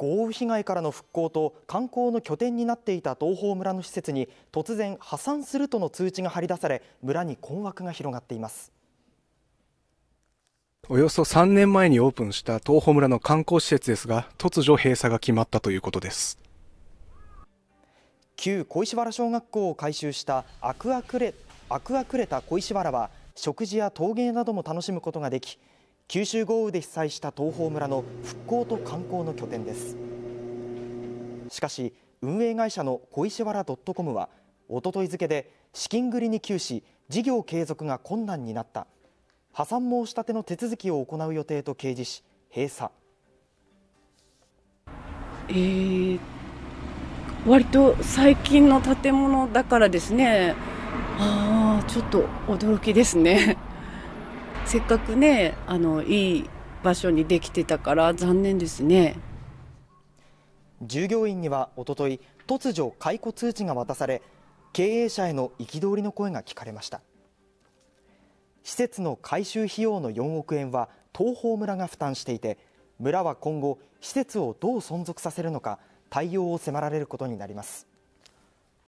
豪雨被害からの復興と観光の拠点になっていた東峰村の施設に突然破産するとの通知が張り出され村に困惑が広がっていますおよそ3年前にオープンした東峰村の観光施設ですが突如閉鎖が決まったということです旧小石原小学校を改修したアクアクレアクアクレタ小石原は食事や陶芸なども楽しむことができ九州豪雨で被災した東峰村の復興と観光の拠点ですしかし運営会社の小石原ドットコムはおととい付けで資金繰りに窮し事業継続が困難になった破産申し立ての手続きを行う予定と掲示し閉鎖えー、割と最近の建物だからですねああちょっと驚きですねせっかくねあのいい場所にできてたから残念ですね従業員にはおととい突如解雇通知が渡され経営者への憤りの声が聞かれました施設の改修費用の4億円は東峰村が負担していて村は今後施設をどう存続させるのか対応を迫られることになります